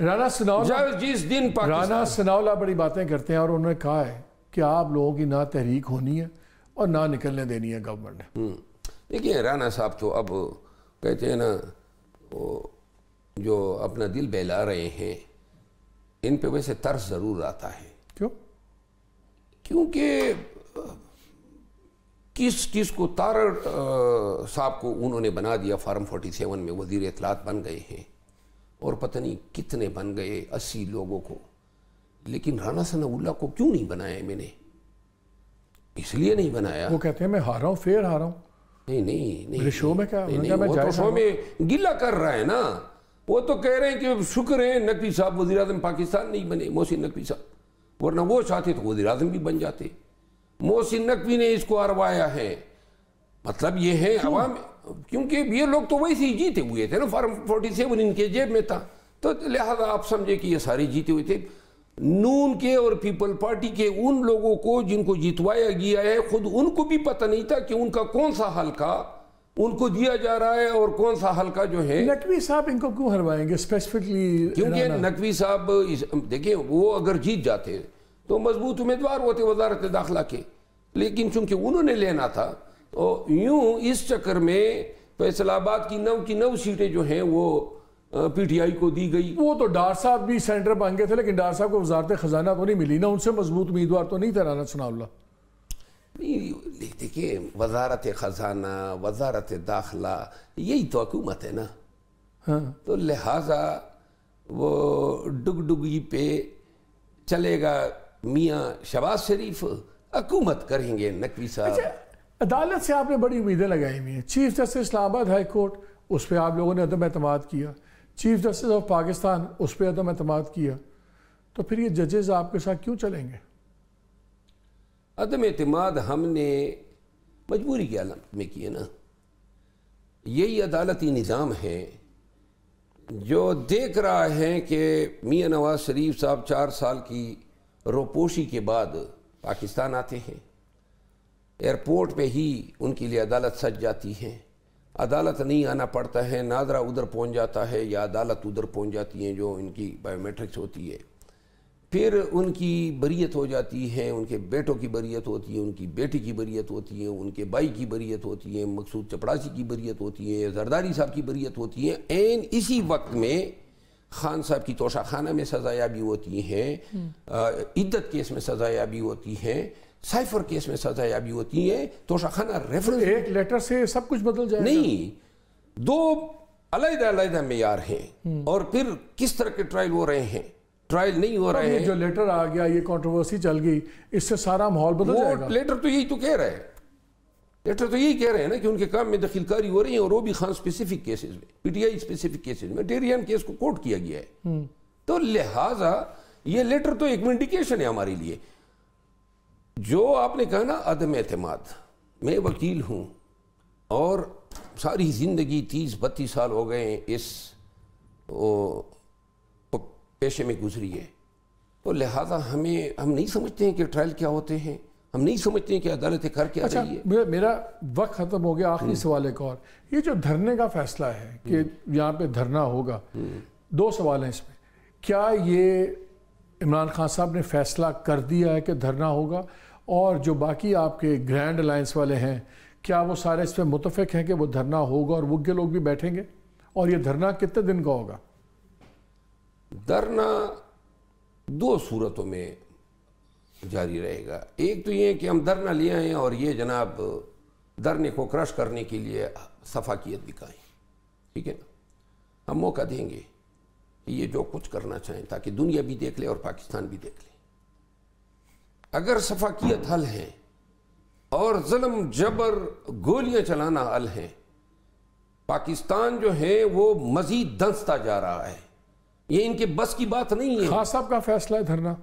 राणा सनावला जिस दिन राणा सनावला बड़ी बातें करते हैं और उन्होंने कहा है कि आप लोगों की ना तहरीक होनी है और ना निकलने देनी है गवर्नमेंट हम्म। ने देखिए राणा साहब तो अब कहते हैं ना वो जो अपना दिल बहला रहे हैं इन पे वैसे तर्स ज़रूर आता है क्यों क्योंकि किस किस को तार साहब को उन्होंने बना दिया फार्म 47 में वजीर इतलात बन गए हैं और पता नहीं कितने बन गए अस्सी लोगों को लेकिन राणा सनाउल्ला को क्यों नहीं बनाया मैंने इसलिए नहीं बनाया वो कहते हैं मैं हारा हूँ फिर हारा हूँ नहीं नहीं नहीं शो में क्या नहीं, नहीं, नहीं, वो तो शो में गिला कर रहा है ना वो तो कह रहे हैं कि शुक्र है नकवी साहब वजी अजम पाकिस्तान नहीं बने मोहसिन नकवी साहब वरना वो चाहते तो वजी अजम भी बन जाते मोहसिन नकवी ने इसको अरवाया है मतलब ये है अवाम क्योंकि ये लोग तो वैसे ही जीते हुए थे ना फार्म सेवन इनके जेब में था तो लिहाजा आप समझे कि ये सारे जीते हुए थे नून के और पीपल पार्टी के उन लोगों को जिनको जितवाया गया है खुद उनको भी पता नहीं था कि उनका कौन सा हल्का उनको दिया जा रहा है और कौन सा हल्का जो है नकवी साहब इनको क्यों हरवाएंगे स्पेसिफिकली क्योंकि नकवी साहब देखिए वो अगर जीत जाते तो मजबूत उम्मीदवार होते वजारत दाखिला के लेकिन चूंकि उन्होंने लेना था और यूं इस चक्कर में फैसलाबाद तो की नौ की नौ सीटें जो हैं वो पीटीआई को दी गई वो तो डार साहब भी सेंटर गए थे लेकिन डार साहब को वजारत खजाना तो नहीं मिली ना उनसे मजबूत उम्मीदवार तो नहीं था राना देखिए वजारत खजाना वजारत दाखिला यही तो हकूमत है ना हाँ। तो लिहाजा वो डुगी पे चलेगा मियाँ शबाज शरीफ हकूमत करेंगे नकवी साहब अच्छा। अदालत से आपने बड़ी उम्मीदें लगाई हुई हैं chief justice Islamabad high court उस पर आप लोगों ने अदम अतमाद किया चीफ जस्टिस ऑफ पाकिस्तान उस पर अदम अतमाद किया तो फिर ये जजेस आपके साथ क्यों चलेंगे अदम अतमाद हमने मजबूरी के आलम में किए ना यही अदालती निज़ाम है जो देख रहा है कि मियाँ नवाज शरीफ साहब चार साल की रोपोशी के बाद पाकिस्तान आते हैं एयरपोर्ट पे ही उनके लिए अदालत सज जाती है अदालत नहीं आना पड़ता है नाजरा उधर पहुंच जाता है या अदालत उधर पहुंच जाती है जो इनकी बायोमेट्रिक्स होती है फिर उनकी बरीयत हो जाती है उनके बेटों की बरीयत होती है उनकी बेटी की बरीयत होती है उनके भाई की बरीयत होती है मकसूद चपड़ासी की बरीयत होती है जरदारी साहब की बरीयत होती है एन इसी वक्त में खान साहब की तोशाखाना में सजायाबी होती हैं हम्म। इद्दत केस में सजायाबी होती हैं साइफर केस में सजायाबी होती है तोशाखाना रेफरेंस एक लेटर से सब कुछ बदल जाए नहीं दो अलग मैार हैं हम्म। और फिर किस तरह के ट्रायल हो रहे हैं ट्रायल नहीं हो रहे हैं जो लेटर आ गया ये कंट्रोवर्सी चल गई इससे सारा माहौल बदल जाएगा लेटर तो यही तो कह रहा है लेटर तो यही कह रहे हैं ना कि उनके काम में दखिलकारी हो रही है और वो भी खान स्पेसिफिक केसेस में पीटीआई स्पेसिफिक केसेस में डेरियान केस को कोर्ट किया गया है हम्म। तो लिहाजा ये लेटर तो एक इंडिकेशन है हमारे लिए जो आपने कहा ना अदम अतमाद मैं वकील हूँ और सारी ज़िंदगी तीस बत्तीस साल हो गए इस वो, पेशे में गुजरी है तो लिहाजा हमें हम नहीं समझते हैं कि ट्रायल क्या होते हैं हम नहीं समझते हैं कि अदालतें कर क्या अच्छा, रही है मेरा वक्त ख़त्म हो गया आखिरी हम्म। सवाल एक और ये जो धरने का फैसला है कि हम्म। यहाँ पे धरना होगा हम्म। दो सवाल हैं इसमें क्या ये इमरान खान साहब ने फैसला कर दिया है कि धरना होगा और जो बाकी आपके ग्रैंड अलायंस वाले हैं क्या वो सारे इस पर मुतफ़ हैं कि वो धरना होगा और वो लोग भी बैठेंगे और ये धरना कितने दिन का होगा धरना दो सूरतों में जारी रहेगा एक तो ये कि हम धरना लिए हैं और ये जनाब धरने को क्रश करने के लिए सफाकियत दिखाएं ठीक है ना हम मौका देंगे ये जो कुछ करना चाहें ताकि दुनिया भी देख ले और पाकिस्तान भी देख ले अगर सफाकियत हल है और ज़लम जबर गोलियां चलाना हल है पाकिस्तान जो है वो मज़ीद दंसता जा रहा है ये इनके बस की बात नहीं है खास साहब का फैसला है धरना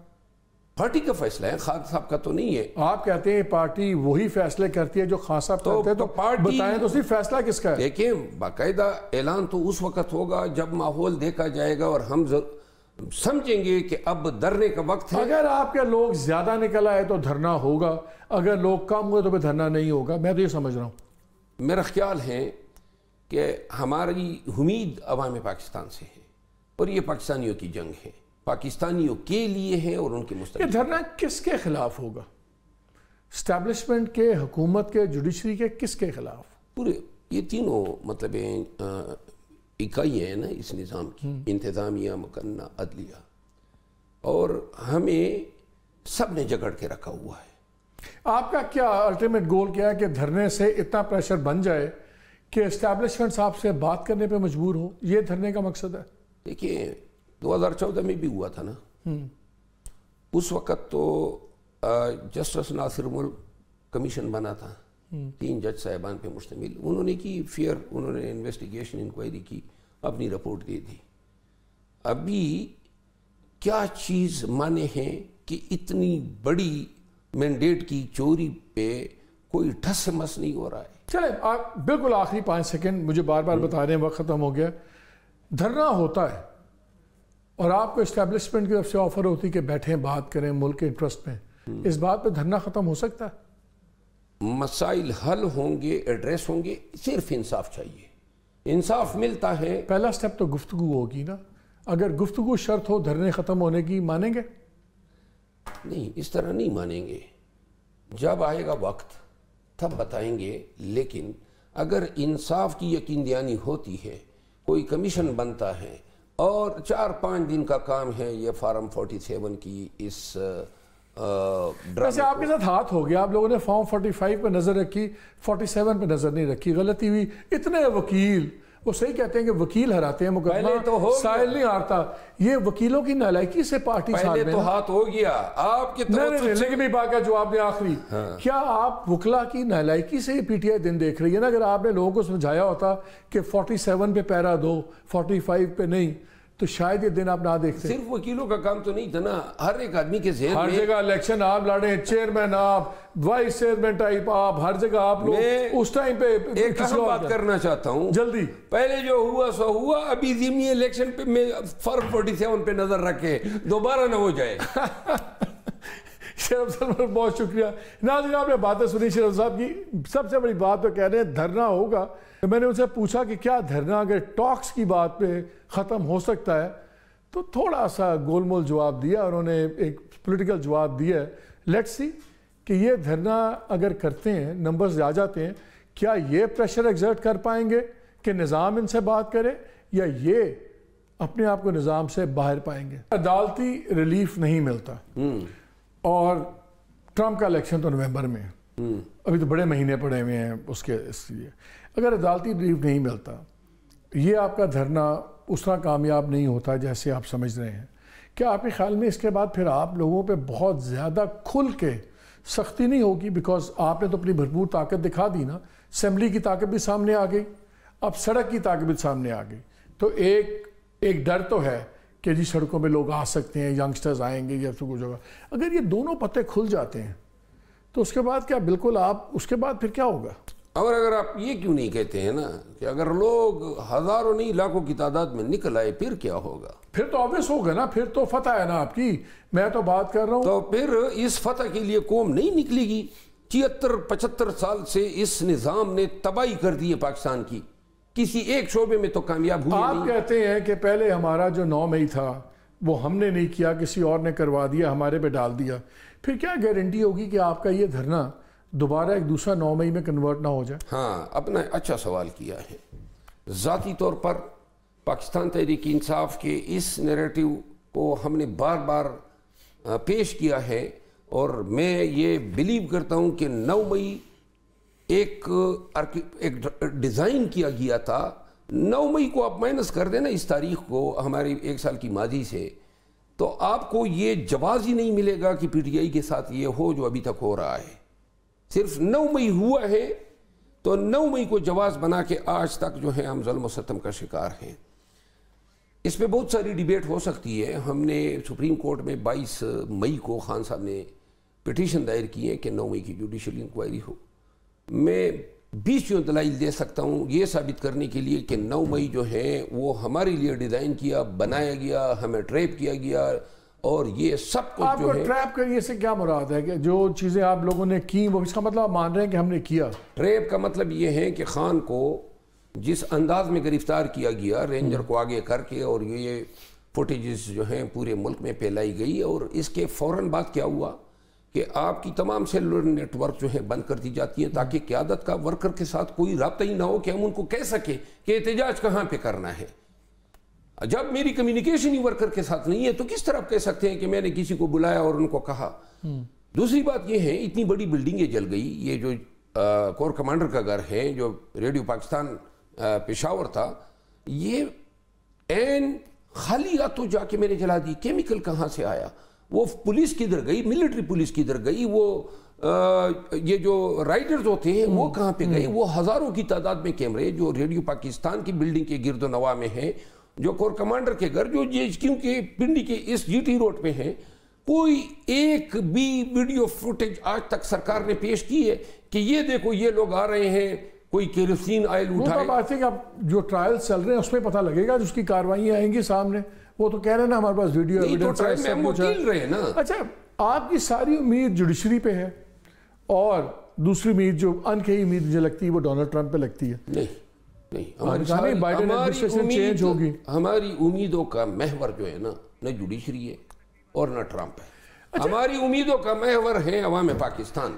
पार्टी का फैसला है खान साहब का तो नहीं है आप कहते हैं पार्टी वही फैसले करती है जो खान साहब तो, करते हैं तो पार्टी बताएं तो सिर्फ फैसला किसका है देखिए बाकायदा ऐलान तो उस वक्त होगा जब माहौल देखा जाएगा और हम जर... समझेंगे कि अब धरने का वक्त है अगर आपके लोग ज्यादा निकल आए तो धरना होगा अगर लोग कम हुए तो भी धरना नहीं होगा मैं तो ये समझ रहा हूँ मेरा ख्याल है कि हमारी उम्मीद अवाम पाकिस्तान से है और ये पाकिस्तानियों की जंग है पाकिस्तानियों के लिए है और उनके मुस्तक धरना किसके खिलाफ होगा स्टैब्लिशमेंट के हुकूमत के जुडिशरी के किसके खिलाफ पूरे ये तीनों मतलब इकाई है ना इस निज़ाम की हम्म। इंतज़ामिया मुकन्ना अदलिया और हमें सब ने जगड़ के रखा हुआ है आपका क्या अल्टीमेट गोल क्या है कि धरने से इतना प्रेशर बन जाए कि इस्टेब्लिशमेंट साहब से बात करने पे मजबूर हो ये धरने का मकसद है देखिए 2014 में भी हुआ था ना हम्म। उस वक़्त तो जस्टिस नासिर मुल्क कमीशन बना था तीन जज साहिबान पे मुश्तमिल उन्होंने की फेयर उन्होंने इन्वेस्टिगेशन इंक्वायरी की अपनी रिपोर्ट दे दी अभी क्या चीज़ माने हैं कि इतनी बड़ी मैंडेट की चोरी पे कोई ठस मस नहीं हो रहा है चले आप बिल्कुल आखिरी पाँच सेकंड मुझे बार बार हम्म। बता रहे हैं वक्त ख़त्म हो गया धरना होता है और आपको इस्टेब्लिशमेंट की तरफ से ऑफर होती है कि बैठें बात करें मुल्क के इंटरेस्ट में हम्म। इस बात पे धरना ख़त्म हो सकता है मसाइल हल होंगे एड्रेस होंगे सिर्फ इंसाफ चाहिए इंसाफ मिलता है पहला स्टेप तो गुफ्तु होगी ना अगर गुफ्तु शर्त हो धरने ख़त्म होने की मानेंगे नहीं इस तरह नहीं मानेंगे जब आएगा वक्त तब बताएंगे लेकिन अगर इंसाफ की यकीन दयानी होती है कोई कमीशन बनता है और चार पाँच दिन का काम है ये फार्म 47 की इस वैसे आपके साथ हाथ हो गया आप लोगों ने फॉर्म 45 पे नज़र रखी 47 पे नज़र नहीं रखी गलती हुई इतने वकील वो सही कहते हैं कि वकील हराते हैं मुकदमा तो हो साहिल नहीं हारता ये वकीलों की नालायकी से पार्टी पहले तो हाथ हो गया आपके तो नहीं नहीं नहीं लेकिन का जवाब दे आखिरी हाँ। क्या आप वकला की नालायकी से पीटीआई दिन देख रही है ना अगर आपने लोगों को समझाया होता कि 47 पे पैरा दो 45 पे नहीं तो शायद ये दिन आप ना देखते सिर्फ वकीलों का काम तो नहीं था ना हर एक आदमी के जहन हर जगह इलेक्शन आप लड़े चेयरमैन आप वाइस चेयरमैन टाइप आप हर जगह आप लोग उस टाइम पे एक बात करना चाहता हूँ जल्दी पहले जो हुआ सो हुआ अभी जिमनी इलेक्शन पे मैं फर्क फोर्टी सेवन पे नजर रखे दोबारा ना हो जाए शेरफ सलमान बहुत शुक्रिया नाजिन आपने बातें सुनी शेरफ साहब की सबसे बड़ी बात तो कह रहे हैं धरना होगा तो मैंने उनसे पूछा कि क्या धरना अगर टॉक्स की बात पे ख़त्म हो सकता है तो थोड़ा सा गोलमोल जवाब दिया उन्होंने एक पॉलिटिकल जवाब दिया लेट सी कि ये धरना अगर करते हैं नंबर्स आ जाते हैं क्या ये प्रेशर एग्जर्ट कर पाएंगे कि निज़ाम इनसे बात करें या ये अपने आप को निज़ाम से बाहर पाएंगे अदालती रिलीफ नहीं मिलता हम्म। और ट्रंप का इलेक्शन तो नवंबर में है हम्म। अभी तो बड़े महीने पड़े हुए हैं उसके इसलिए अगर अदालती रिलीफ नहीं मिलता ये आपका धरना तरह कामयाब नहीं होता जैसे आप समझ रहे हैं क्या आपके ख्याल में इसके बाद फिर आप लोगों पे बहुत ज़्यादा खुल के सख्ती नहीं होगी बिकॉज आपने तो अपनी भरपूर ताकत दिखा दी ना असम्बली की ताकत भी सामने आ गई अब सड़क की ताकत भी सामने आ गई तो एक एक डर तो है कि जी सड़कों पे लोग आ सकते हैं यंगस्टर्स आएंगे या तो कुछ होगा अगर ये दोनों पत्ते खुल जाते हैं तो उसके बाद क्या बिल्कुल आप उसके बाद फिर क्या होगा और अगर आप ये क्यों नहीं कहते हैं ना कि अगर लोग हजारों नहीं लाखों की तादाद में निकल आए फिर क्या होगा फिर तो ऑब्वियस होगा ना फिर तो फतह है ना आपकी मैं तो बात कर रहा हूँ तो फिर इस फतह के लिए कौम नहीं निकलेगी छिहत्तर पचहत्तर साल से इस निज़ाम ने तबाही कर दी है पाकिस्तान की किसी एक शोबे में तो कामयाब हुआ आप नहीं। कहते हैं कि पहले हमारा जो नौ मई था वो हमने नहीं किया किसी और ने करवा दिया हमारे पे डाल दिया फिर क्या गारंटी होगी कि आपका ये धरना दोबारा एक दूसरा नौ मई में कन्वर्ट ना हो जाए हाँ अपना अच्छा सवाल किया है ज़ाती तौर पर पाकिस्तान तहरीक इंसाफ के इस नरेटिव को हमने बार बार पेश किया है और मैं ये बिलीव करता हूँ कि नौ मई एक एक डिज़ाइन किया गया था नौ मई को आप माइनस कर देना इस तारीख को हमारी एक साल की माजी से तो आपको ये जवाब ही नहीं मिलेगा कि पीटीआई के साथ ये हो जो अभी तक हो रहा है सिर्फ नौ मई हुआ है तो नौ मई को जवाब बना के आज तक जो है हम जुल्म सतम का शिकार हैं इस पर बहुत सारी डिबेट हो सकती है हमने सुप्रीम कोर्ट में 22 मई को खान साहब ने पिटीशन दायर की है कि नौ मई की जुडिशल इंक्वायरी हो मैं बीस यूं दलाइल दे सकता हूँ ये साबित करने के लिए कि नौ मई जो है वो हमारे लिए डिज़ाइन किया बनाया गया हमें ट्रैप किया गया और ये सब कुछ आपको जो है ट्रैप करने से क्या मुराद है कि जो चीज़ें आप लोगों ने की वो इसका मतलब मान रहे हैं कि हमने किया ट्रैप का मतलब ये है कि खान को जिस अंदाज में गिरफ्तार किया गया रेंजर हम्म। को आगे करके और ये फुटेज जो हैं पूरे मुल्क में फैलाई गई और इसके फ़ौर बाद क्या हुआ कि आपकी तमाम सेलुलर नेटवर्क जो है बंद कर दी जाती है ताकि क्यादत का वर्कर के साथ कोई रबता ही ना हो कि हम उनको कह सकें कि एहतजाज कहाँ पर करना है जब मेरी कम्युनिकेशन ही वर्कर के साथ नहीं है तो किस तरह कह सकते हैं कि मैंने किसी को बुलाया और उनको कहा हम्म। दूसरी बात यह है इतनी बड़ी बिल्डिंगें जल गई ये जो कोर कमांडर का घर है जो रेडियो पाकिस्तान पेशावर था ये एन खाली हाथों जाके मैंने जला दी केमिकल कहाँ से आया वो पुलिस किधर गई मिलिट्री पुलिस किधर गई वो आ, ये जो राइडर्स होते हैं वो हम्म, कहाँ पे गए हम्म। वो हजारों की तादाद में कैमरे जो रेडियो पाकिस्तान की बिल्डिंग के गिरदो नवा में है जो कोर कमांडर के घर जो ये क्योंकि पिंडी के इस जीटी रोड पे है कोई एक भी वीडियो फुटेज आज तक सरकार ने पेश की है कि ये देखो ये लोग आ रहे हैं कोई केरोसिन आयल उठा रहे हैं जो ट्रायल चल रहे हैं उसमें पता लगेगा जिसकी कार्रवाई आएंगी सामने वो तो कह रहे ना हमारे पास वीडियो तो एविडेंस है सब कुछ है ना अच्छा आपकी सारी उम्मीद जुडिशरी पे है और दूसरी उम्मीद जो अनकही उम्मीद मुझे लगती है वो डोनाल्ड ट्रंप पे लगती है नहीं नहीं हमारी एडमिनिस्ट्रेशन चेंज होगी हमारी उम्मीदों का महवर जो है ना न जुडिशरी है और न ट्रंप है अच्छा। हमारी उम्मीदों का महवर है अवाम पाकिस्तान